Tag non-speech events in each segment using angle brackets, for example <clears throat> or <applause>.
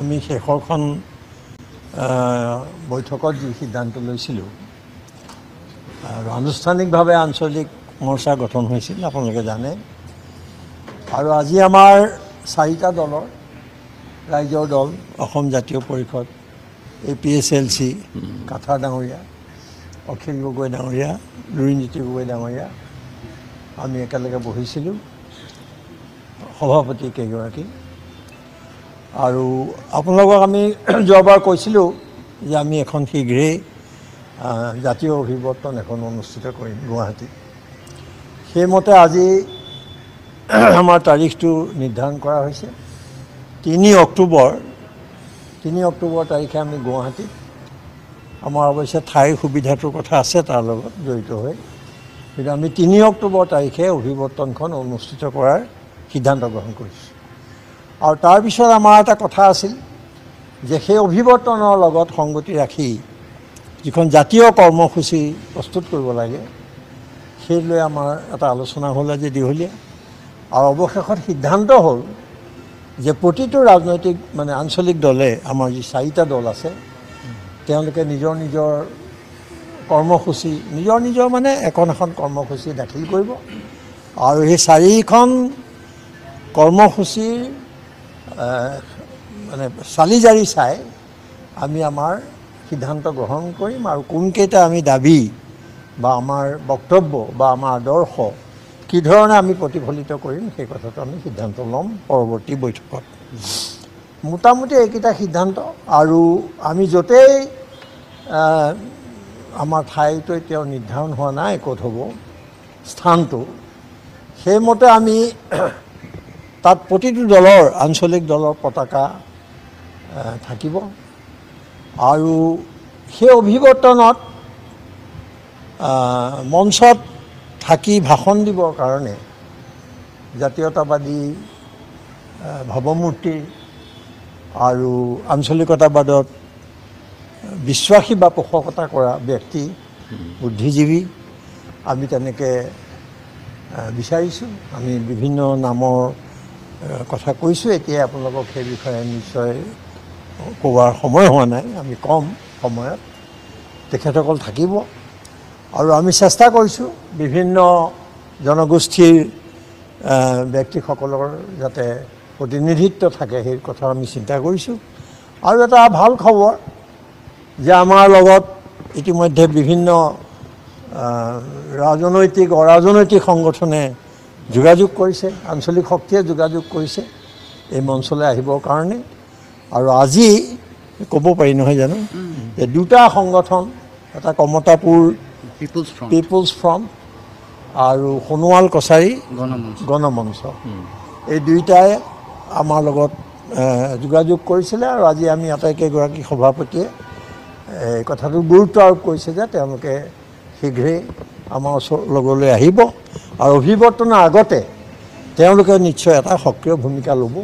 আমি শেষৰখন বৈঠকত যি সিদ্ধান্ত লৈছিলোঁ আৰু আনুষ্ঠানিকভাৱে আঞ্চলিক মৰ্চা গঠন হৈছিল আপোনালোকে জানে আৰু আজি আমাৰ চাৰিটা দলৰ ৰাইজৰ দল Asom Jatiya Parishad A P S L C কাঠাৰ ডাঙৰীয়া অখিল গগৈ ডাঙৰীয়া লুৰিণজ্যোতি গগৈ ডাঙৰীয়া আমি একেলগে বহিছিলোঁ সভাপতি কেইগৰাকী আৰু আপোনালোকক আমি <clears throat> যোৱাবাৰ কৈছিলোঁ যে আমি এখন শীঘ্ৰেই জাতীয় অভিৱৰ্তন এখন অনুষ্ঠিত কৰিম গুৱাহাটীত সেইমতে আজি <clears throat> আমাৰ তাৰিখটো নিৰ্ধাৰণ কৰা হৈছে তিনি অক্টোবৰ তিনি অক্টোবৰ তাৰিখে আমি গুৱাহাটীত আমাৰ অৱশ্যে ঠাইৰ সুবিধাটোৰ কথা আছে তাৰ লগত জড়িত হৈ কিন্তু আমি তিনি অক্টোবৰ তাৰিখে অভিৱৰ্তনখন অনুষ্ঠিত কৰাৰ সিদ্ধান্ত গ্ৰহণ কৰিছোঁ আৰু তাৰপিছত আমাৰ এটা কথা আছিল যে সেই অভিৱৰ্তনৰ লগত সংগতি ৰাখি যিখন জাতীয় কৰ্মসূচী প্ৰস্তুত কৰিব লাগে সেই লৈ আমাৰ এটা আলোচনা হ'ল আজি দীঘলীয়া আৰু অৱশেষত সিদ্ধান্ত হ'ল যে প্ৰতিটো ৰাজনৈতিক মানে আঞ্চলিক দলে আমাৰ যি চাৰিটা দল আছে তেওঁলোকে নিজৰ নিজৰ কৰ্মসূচী নিজৰ নিজৰ মানে এখন এখন কৰ্মসূচী দাখিল কৰিব আৰু সেই চাৰিখন কৰ্মসূচীৰ মানে চালি জাৰি চাই আমি আমাৰ সিদ্ধান্ত গ্ৰহণ কৰিম আৰু কোনকেইটা আমি দাবী বা আমাৰ বক্তব্য বা আমাৰ আদৰ্শ কি ধৰণে আমি প্ৰতিফলিত কৰিম সেই কথাটো আমি সিদ্ধান্ত ল'ম পৰৱৰ্তী বৈঠকত মোটামুটি এইকেইটা সিদ্ধান্ত আৰু আমি য'তেই আমাৰ ঠাইটো এতিয়াও নিৰ্ধাৰণ হোৱা নাই ক'ত হ'ব স্থানটো সেইমতে আমি তাত প্ৰতিটো দলৰ আঞ্চলিক দলৰ পতাকা থাকিব আৰু সেই অভিৱৰ্তনত মঞ্চত থাকি ভাষণ দিবৰ কাৰণে জাতীয়তাবাদী ভৱমূৰ্তি আৰু আঞ্চলিকতাবাদত বিশ্বাসী বা পোষকতা কৰা ব্যক্তি বুদ্ধিজীৱী আমি তেনেকৈ বিচাৰিছোঁ আমি বিভিন্ন নামৰ কথা কৈছোঁ এতিয়াই আপোনালোকক সেই বিষয়ে নিশ্চয় কোৱাৰ সময় হোৱা নাই আমি কম সময়ত তেখেতসকল থাকিব আৰু আমি চেষ্টা কৰিছোঁ বিভিন্ন জনগোষ্ঠীৰ ব্যক্তিসকলৰ যাতে প্ৰতিনিধিত্ব থাকে সেই কথা আমি চিন্তা কৰিছোঁ আৰু এটা ভাল খবৰ যে আমাৰ লগত ইতিমধ্যে বিভিন্ন ৰাজনৈতিক অৰাজনৈতিক সংগঠনে যোগাযোগ কৰিছে আঞ্চলিক শক্তিয়ে যোগাযোগ কৰিছে এই মঞ্চলৈ আহিবৰ কাৰণে আৰু আজি ক'ব পাৰি নহয় জানো যে দুটা সংগঠন এটা কমতাপুৰ পিপুলছ ফ্ৰণ্ট আৰু সোণোৱাল কছাৰী গণমঞ্চ এই দুয়োটাই আমাৰ লগত যোগাযোগ কৰিছিলে আৰু আজি আমি আটাইকেইগৰাকী সভাপতিয়ে এই কথাটো গুৰুত্ব আৰোপ কৰিছে যে তেওঁলোকে শীঘ্ৰেই আমাৰ ওচৰ লগলৈ আহিব আৰু অভিৱৰ্তনৰ আগতে তেওঁলোকে নিশ্চয় এটা সক্ৰিয় ভূমিকা লব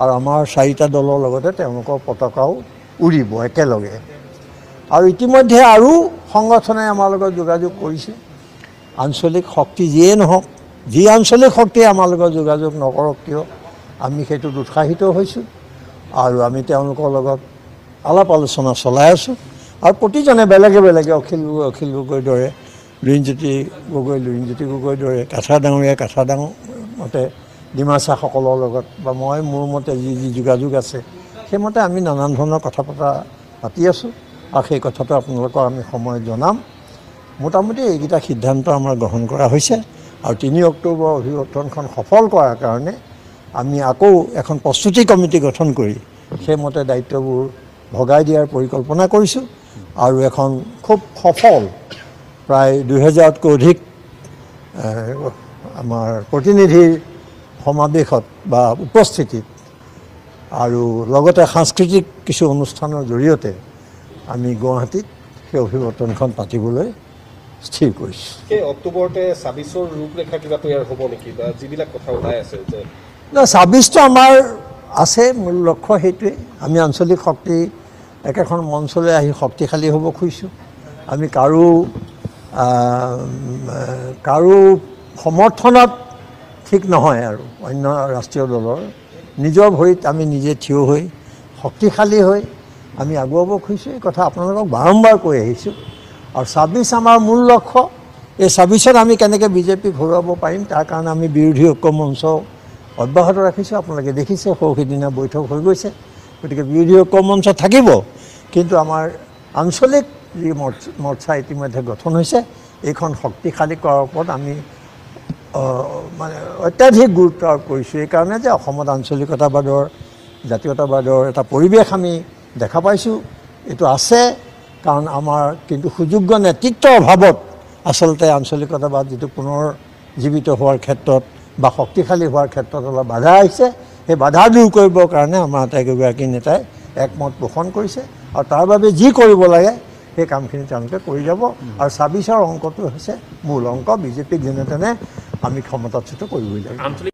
আৰু আমাৰ চাৰিটা দলৰ লগতে তেওঁলোকৰ পতাকাও উৰিব একেলগে আৰু ইতিমধ্যে আৰু সংগঠনে আমাৰ লগত যোগাযোগ কৰিছে আঞ্চলিক শক্তি যিয়ে নহওক যি আঞ্চলিক শক্তিয়ে আমাৰ লগত যোগাযোগ নকৰক কিয় আমি সেইটোত উৎসাহিত হৈছোঁ আৰু আমি তেওঁলোকৰ লগত আলাপ আলোচনা চলাই আছোঁ আৰু প্ৰতিজনে বেলেগে বেলেগে অখিল অখিল গগৈৰ দৰে লুৰিণজ্যোতি গগৈ লুৰিণজ্যোতি গগৈৰ দৰে কাছা ডাঙৰীয়া কাছা ডাঙ মতে ডিমাচাসকলৰ লগত বা মই মোৰ মতে যি যি যোগাযোগ আছে সেইমতে আমি নানান ধৰণৰ কথা পতা পাতি আছোঁ আৰু সেই কথাটো আপোনালোকক আমি সময় জনাম মোটামুটি এইকেইটা সিদ্ধান্ত আমাৰ গ্ৰহণ কৰা হৈছে আৰু তিনি অক্টোবৰ অভিৱৰ্তনখন সফল কৰাৰ কাৰণে আমি আকৌ এখন প্ৰস্তুতি কমিটি গঠন কৰি সেইমতে দায়িত্ববোৰ ভগাই দিয়াৰ পৰিকল্পনা কৰিছোঁ আৰু এখন খুব সফল প্ৰায় দুহেজাৰতকৈ অধিক আমাৰ প্ৰতিনিধিৰ সমাৱেশত বা উপস্থিতিত আৰু লগতে সাংস্কৃতিক কিছু অনুষ্ঠানৰ জৰিয়তে আমি গুৱাহাটীত সেই অভিৱৰ্তনখন পাতিবলৈ স্থিৰ কৰিছোঁ সেই অক্টোবৰতে ছাব্বিছৰ ৰূপৰেখা কিবা তৈয়াৰ হ'ব নেকি বা যিবিলাক কথা ওলাই আছে যে ছাব্বিছটো আমাৰ আছে মূল লক্ষ্য সেইটোৱেই আমি আঞ্চলিক শক্তি একেখন মঞ্চলৈ আহি শক্তিশালী হ'ব খুজিছোঁ আমি কাৰো কাৰো সমৰ্থনত ঠিক নহয় আৰু অন্য ৰাষ্ট্ৰীয় দলৰ নিজৰ ভৰিত আমি নিজে থিয় হৈ শক্তিশালী হৈ আমি আগুৱাব খুজিছোঁ এই কথা আপোনালোকক বাৰম্বাৰ কৈ আহিছোঁ আৰু ছাব্বিছ আমাৰ মূল লক্ষ্য এই ছাব্বিছত আমি কেনেকৈ বিজেপিক ঘূৰাব পাৰিম তাৰ কাৰণে আমি বিৰোধী ঐক্য মঞ্চ অব্যাহত ৰাখিছোঁ আপোনালোকে দেখিছে সৌ সিদিনা বৈঠক হৈ গৈছে গতিকে বিৰোধী ঐক্য মঞ্চ থাকিব কিন্তু আমাৰ আঞ্চলিক যি মৰ্চা ইতিমধ্যে গঠন হৈছে এইখন শক্তিশালী কৰাৰ ওপৰত আমি মানে অত্যাধিক গুৰুত্ব আৰোপ কৰিছোঁ এইকাৰণে যে অসমত আঞ্চলিকতাবাদৰ জাতীয়তাবাদৰ এটা পৰিৱেশ আমি দেখা পাইছোঁ এইটো আছে কাৰণ আমাৰ কিন্তু সুযোগ্য নেতৃত্বৰ অভাৱত আচলতে আঞ্চলিকতাবাদ যিটো পুনৰ জীৱিত হোৱাৰ ক্ষেত্ৰত বা শক্তিশালী হোৱাৰ ক্ষেত্ৰত অলপ বাধা আহিছে সেই বাধা দূৰ কৰিবৰ কাৰণে আমাৰ আটাইকেইগৰাকী নেতাই একমত পোষণ কৰিছে আৰু তাৰ বাবে যি কৰিব লাগে সেই কামখিনি তেওঁলোকে কৰি যাব আৰু ছাব্বিছৰ অংকটো হৈছে মূল অংক বিজেপিক যেনে তেনে আমি ক্ষমতাচ্যুত কৰিবই লাগিব